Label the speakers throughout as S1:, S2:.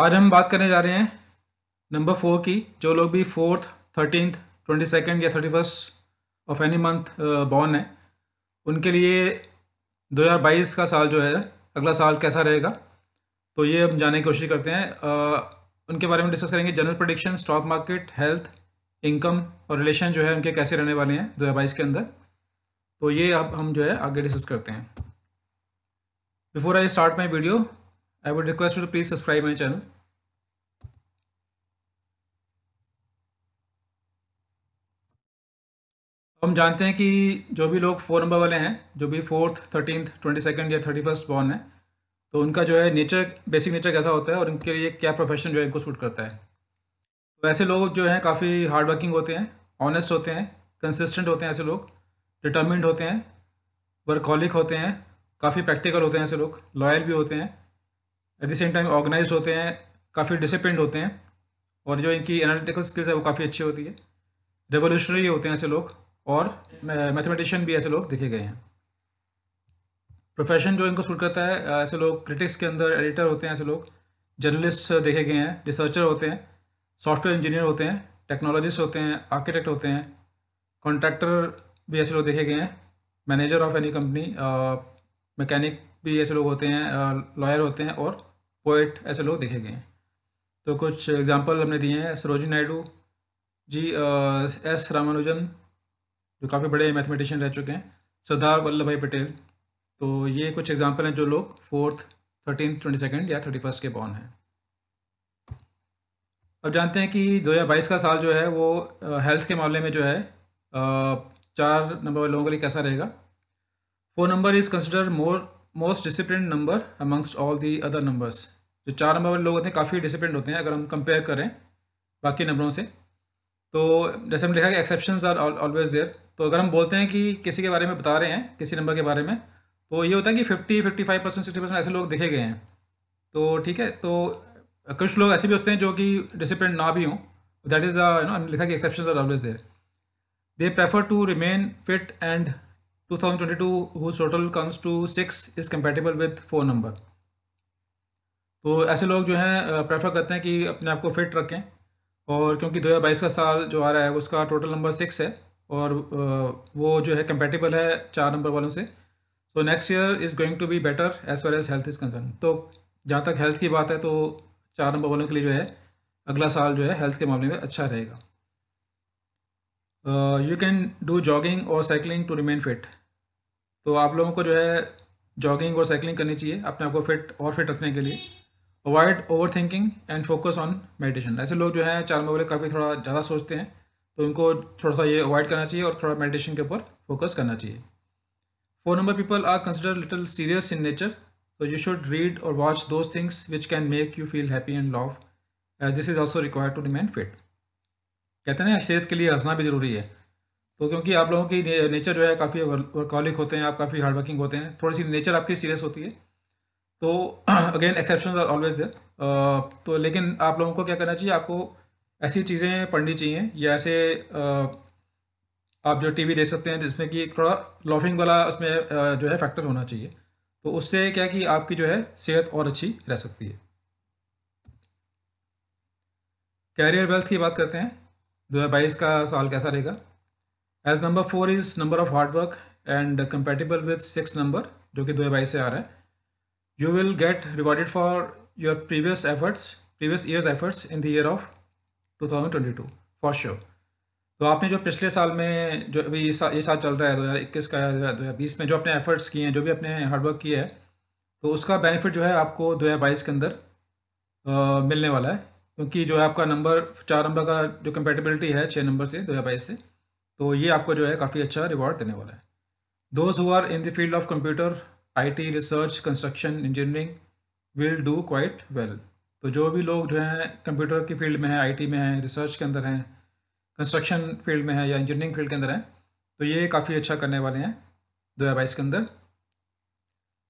S1: आज हम बात करने जा रहे हैं नंबर फोर की जो लोग भी फोर्थ थर्टीनथ ट्वेंटी सेकेंड या thirty first of any month born है उनके लिए 2022 का साल जो है अगला साल कैसा रहेगा तो ये हम जानने की कोशिश करते हैं आ, uh, उनके बारे में डिस्कस करेंगे general prediction stock market health income और रिलेशन जो है उनके कैसे रहने वाले हैं बाईस के अंदर तो ये अब हम जो है आगे डिस्कस करते हैं before I start my video I would request you to please subscribe my channel. हम जानते हैं कि जो भी लोग फोर नंबर वाले हैं जो भी फोर्थ थर्टींथ ट्वेंटी सेकेंड या थर्टी फर्स्ट बॉर्न है तो उनका जो है नेचर बेसिक नेचर कैसा होता है और उनके लिए क्या प्रोफेशन जो है इनको सूट करता है तो ऐसे लोग जो हैं काफ़ी हार्ड वर्किंग होते हैं ऑनेस्ट होते हैं कंसिस्टेंट होते हैं ऐसे लोग डिटर्मिंड होते हैं वर्कॉलिक होते हैं काफ़ी प्रैक्टिकल होते हैं ऐसे लोग लॉयल भी होते हैं at the same time organise होते हैं काफ़ी डिसिप्लिन होते हैं और जो इनकी एनालिटिकल स्किल्स है वो काफ़ी अच्छी होती है रेवोल्यूशनरी होते हैं ऐसे लोग और मैथमेटिशियन भी ऐसे लोग दिखे गए हैं प्रोफेशन जो इनको सूट करता है ऐसे लोग क्रिटिक्स के अंदर एडिटर होते हैं ऐसे लोग जर्नलिस्ट देखे गए हैं रिसर्चर होते हैं सॉफ्टवेयर इंजीनियर होते हैं टेक्नोलॉजिस्ट होते हैं आर्किटेक्ट होते हैं कॉन्ट्रैक्टर भी ऐसे लोग देखे गए हैं manager of any company mechanic भी ऐसे लोग होते हैं लॉयर होते हैं और पोइट ऐसे लोग देखे गए हैं तो कुछ एग्जाम्पल हमने दिए हैं सरोजी नायडू जी एस रामानुजन जो काफ़ी बड़े मैथमेटिशियन रह चुके हैं सरदार वल्लभ भाई पटेल तो ये कुछ एग्जाम्पल हैं जो लोग फोर्थ थर्टीन ट्वेंटी सेकेंड या थर्टी फर्स्ट के बॉर्न हैं अब जानते हैं कि बाईस का साल जो है वो हेल्थ के मामले में जो है चार नंबर वाले लोगों के लिए कैसा रहेगा four number is consider more most discipline number amongst all the other numbers जो चार नंबर वाले लोग होते हैं काफ़ी डिसिप्लिन होते हैं अगर हम कंपेयर करें बाकी नंबरों से तो जैसे हम लिखा कि एक्सेप्शन आर ऑलवेज देयर तो अगर हम बोलते हैं कि किसी के बारे में बता रहे हैं किसी नंबर के बारे में तो ये होता है कि fifty fifty five percent sixty percent ऐसे लोग दिखे गए हैं तो ठीक है तो कुछ लोग ऐसे भी होते हैं जो कि डिसिप्लिन ना भी हों that is the you know लिखा कि exception are always there they prefer to remain fit and 2022 whose total comes to six is compatible with four number तो ऐसे लोग जो हैं प्रेफर करते हैं कि अपने आप को फिट रखें और क्योंकि 2022 का साल जो आ रहा है उसका टोटल नंबर सिक्स है और वो जो है कंपेटेबल है चार नंबर वालों से so next year is going to be better as well as health is concern तो जहाँ तक हेल्थ की बात है तो चार नंबर वालों के लिए जो है अगला साल जो है हेल्थ के मामले में अच्छा रहेगा यू कैन डू जॉगिंग और साइकिलिंग टू रिमेन फिट तो आप लोगों को जो है जॉगिंग और साइकिलिंग करनी चाहिए अपने आप को फिट और फिट रखने के लिए avoid over thinking and focus on meditation ऐसे लोग जो हैं चार मोबाइल काफ़ी थोड़ा ज़्यादा सोचते हैं तो उनको थोड़ा सा ये अवॉइड करना चाहिए और थोड़ा मेडिटेशन के ऊपर फोकस करना चाहिए four number people are consider little serious in nature so you should read और watch those things which can make you feel happy and love as this is also required to remain fit कहते हैं सेहत के लिए हंसना भी जरूरी है तो क्योंकि आप लोगों की नेचर जो है काफ़ी वर्कॉलिक होते हैं आप काफ़ी हार्ड वर्किंग होते हैं थोड़ी सी नेचर आपकी सीरियस होती है तो again exception are always there तो लेकिन आप लोगों को क्या करना चाहिए आपको ऐसी चीज़ें पढ़नी चाहिए या ऐसे uh, आप जो टीवी देख सकते हैं जिसमें कि थोड़ा लॉफिंग वाला उसमें uh, जो है फैक्टर होना चाहिए तो उससे क्या कि आपकी जो है सेहत और अच्छी रह सकती है कैरियर वेल्थ की बात करते हैं दो हज़ार बाईस का साल कैसा रहेगा as number four is number of hard work and compatible with six number जो कि दो बाईस से आ रहा है you will get rewarded for your previous efforts previous years efforts in the year of two thousand two for sure तो आपने जो पिछले साल में जो अभी ये साल ये साल चल रहा है दो हज़ार इक्कीस का दो हज़ार बीस में जो अपने एफर्ट्स किए हैं जो भी अपने हार्डवर्क किया है तो उसका बेनिफिट जो है आपको दो हज़ार बाईस के अंदर आ, मिलने वाला है क्योंकि जो है आपका नंबर चार नंबर का जो कंपेटेबिलिटी है छः नंबर से दो हज़ार बाईस से तो ये आपको जो है काफ़ी अच्छा रिवॉर्ड देने वाला है those who are in the field of computer T research construction engineering will do quite well तो जो भी लोग जो हैं कंप्यूटर की फील्ड में हैं टी में हैं रिसर्च के अंदर हैं कंस्ट्रक्शन फील्ड में है या इंजीनियरिंग फील्ड के अंदर हैं तो ये काफ़ी अच्छा करने वाले हैं दो हज़ार बाईस के अंदर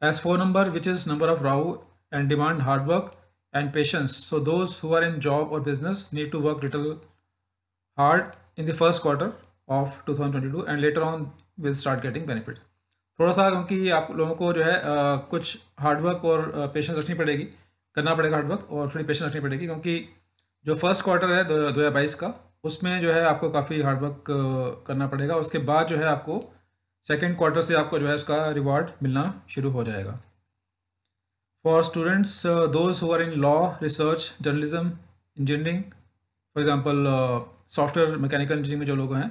S1: as four number which is number of row and demand hard work and patience so those who are in job और business need to work little hard in the first quarter of 2022 and later on will start getting benefit थोड़ा सा क्योंकि आप लोगों को जो है आ, कुछ हार्डवर्क और पेशेंस रखनी पड़ेगी करना पड़ेगा हार्डवर्क और थोड़ी पेशेंस रखनी पड़ेगी क्योंकि जो फर्स्ट क्वार्टर है दो हज़ार बाईस का उसमें जो है आपको काफ़ी हार्डवर्क करना पड़ेगा उसके बाद जो है आपको सेकेंड क्वार्टर से आपको जो है उसका रिवॉर्ड मिलना शुरू हो जाएगा for students those who are in law research journalism engineering for example software mechanical engineering में जो लोग हैं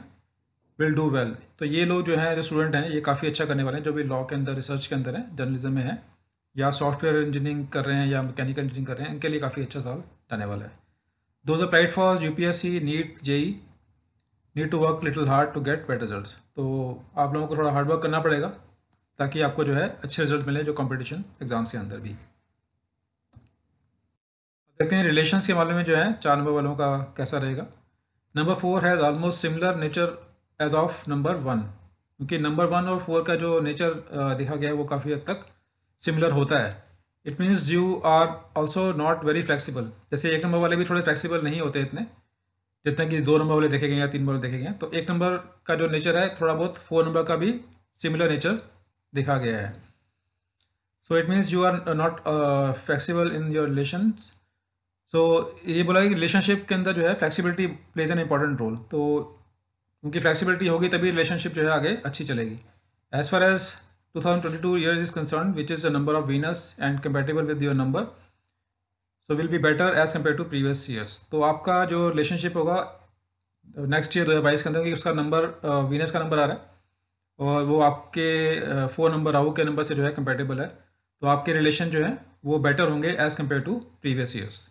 S1: विल डू वेल तो ये लोग जो है स्टूडेंट हैं ये काफ़ी अच्छा करने वाले हैं जो भी लॉ के अंदर रिसर्च के अंदर है जर्नलिज्म में है या सॉफ्टवेयर इंजीनियरिंग कर रहे हैं या मैकेनिकल इंजीनियरिंग कर रहे हैं इनके लिए काफ़ी अच्छा साल रहने वाला है those applied for U P S C NEET JEE need to work little hard to get better result तो आप लोगों को थोड़ा हार्ड वर्क करना पड़ेगा ताकि आपको जो है अच्छे रिजल्ट मिले जो कॉम्पिटिशन एग्जाम्स के अंदर भी देखते हैं रिलेशन के मामले में जो है चार नंबर वालों का कैसा रहेगा number four has almost similar nature as of number one क्योंकि नंबर वन और फोर का जो नेचर uh, देखा गया है वो काफ़ी हद तक सिमिलर होता है it means you are also not very flexible जैसे एक नंबर वाले भी थोड़े फ्लैक्सीबल नहीं होते इतने जितना कि दो नंबर वाले देखे गए या तीन नंबर देखे गए तो एक नंबर का जो नेचर है थोड़ा बहुत फोर नंबर का भी सिमिलर नेचर देखा गया है so it means you are not flexible in your relation so ये बोला कि रिलेशनशिप के अंदर जो है flexibility plays an important role तो उनकी फ्लेक्सिबिलिटी होगी तभी रिलेशनशिप जो है आगे अच्छी चलेगी as far as 2022 thousand twenty two year is concern which is a number of Venus and compatible with your number so will be better as compare to previous years तो आपका जो रिलेशनशिप होगा next year दो हज़ार बाईस के अंदर क्योंकि उसका नंबर वीनस का नंबर आ रहा है और वो आपके फोर नंबर राहू के नंबर से जो है कंपेटेबल है तो आपके रिलेशन जो है वो बेटर होंगे as compare to previous years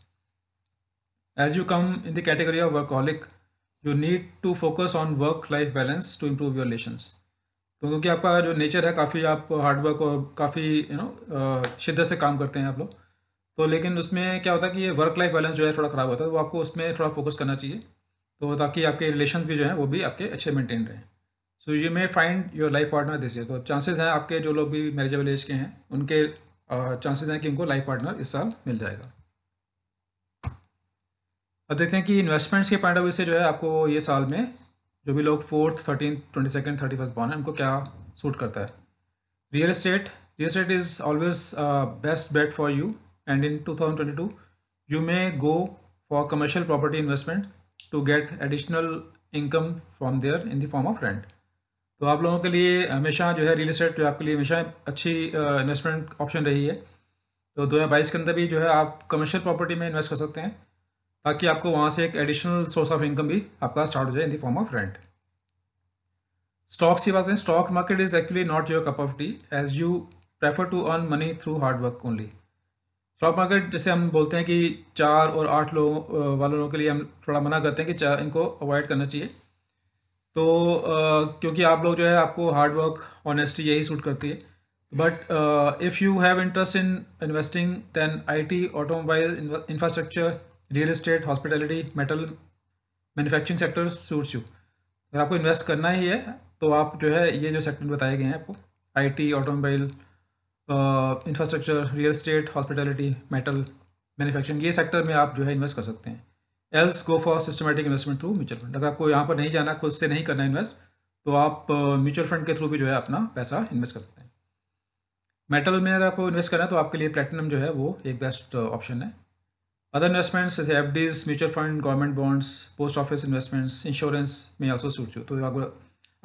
S1: as you come in the category of workaholic you need to focus on work life balance to improve your relation तो क्योंकि आपका जो नेचर है काफ़ी आप हार्डवर्क और काफ़ी यू नो शिद्दत से काम करते हैं आप लोग तो लेकिन उसमें क्या होता है कि ये वर्क लाइफ बैलेंस जो है थोड़ा ख़राब होता है तो आपको उसमें थोड़ा फोकस करना चाहिए तो ताकि आपके रिलेशन भी जो हैं वो भी आपके अच्छे मेंटेन रहें so you may find your life partner this तो चांसेस हैं आपके जो लोग भी मैरिजेबल एज के हैं उनके चांसेस हैं कि उनको लाइफ पार्टनर इस साल मिल जाएगा अब देखते हैं कि इन्वेस्टमेंट्स के पॉइंट ऑफ व्यू से जो है आपको ये साल में जो भी लोग fourth thirteen twenty second thirty first born है उनको क्या सूट करता है real estate real estate is always best bet for you and in two thousand twenty two you may go for commercial property investment to get additional income from there in the form of rent तो आप लोगों के लिए हमेशा जो है real estate जो आपके लिए हमेशा अच्छी इन्वेस्टमेंट uh, ऑप्शन रही है तो दो हज़ार बाईस के अंदर भी जो है आप कमर्शियल प्रॉपर्टी में इन्वेस्ट कर सकते हैं ताकि आपको वहाँ से एक एडिशनल सोर्स ऑफ इनकम भी आपका स्टार्ट हो जाए in the form of rent stocks की बात करें stock market is actually not your cup of tea as you prefer to earn money through hard work only stock market जैसे हम बोलते हैं कि चार और आठ लोगों वालों लोगों के लिए हम थोड़ा मना करते हैं कि चार इनको अवॉइड करना चाहिए तो uh, क्योंकि आप लोग जो है आपको हार्ड वर्क ऑनेस्टी यही सूट करती है but if you have interest in investing then IT automobile infrastructure real estate hospitality metal manufacturing sector suits you अगर आपको इन्वेस्ट करना ही है तो आप जो है ये जो सेक्टर बताए गए हैं आपको IT automobile infrastructure real estate hospitality metal manufacturing ये सेक्टर में आप जो है इन्वेस्ट कर सकते हैं else go for systematic investment through mutual fund अगर आपको यहाँ पर नहीं जाना खुद से नहीं करना इन्वेस्ट तो आप म्यूचुअल फंड के थ्रू भी जो है अपना पैसा इन्वेस्ट कर सकते हैं मेटल में अगर आपको इन्वेस्ट करना है तो आपके लिए प्लेटिनम जो है वो एक बेस्ट ऑप्शन है अदर इन्वेस्टमेंट्स जैसे F Ds mutual fund government bonds post office investments insurance में also suit तो आपको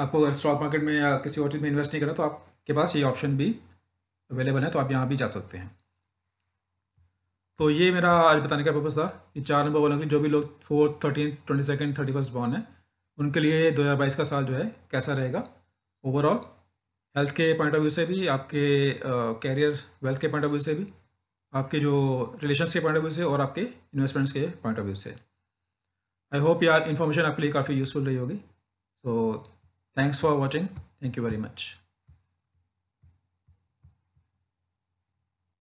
S1: आपको अगर स्टॉक मार्केट में या किसी और चीज़ में इन्वेस्ट नहीं करें तो आपके पास ये ऑप्शन भी अवेलेबल है तो आप यहाँ भी जा सकते हैं तो ये मेरा आज बताने का पर्पज़ था ये चार नंबर वालों के जो भी लोग fourth thirteen twenty second thirty first born है उनके लिए दो हज़ार बाईस का साल जो है कैसा रहेगा ओवरऑल हेल्थ के पॉइंट ऑफ व्यू से भी आपके कैरियर वेल्थ के पॉइंट ऑफ व्यू से भी आपके जो रिलेशंस के पॉइंट ऑफ व्यू से और आपके इन्वेस्टमेंट्स के पॉइंट ऑफ व्यू से आई होप यार इन्फॉर्मेशन आपके लिए काफ़ी यूज़फुल रही होगी so thanks for watching thank you very much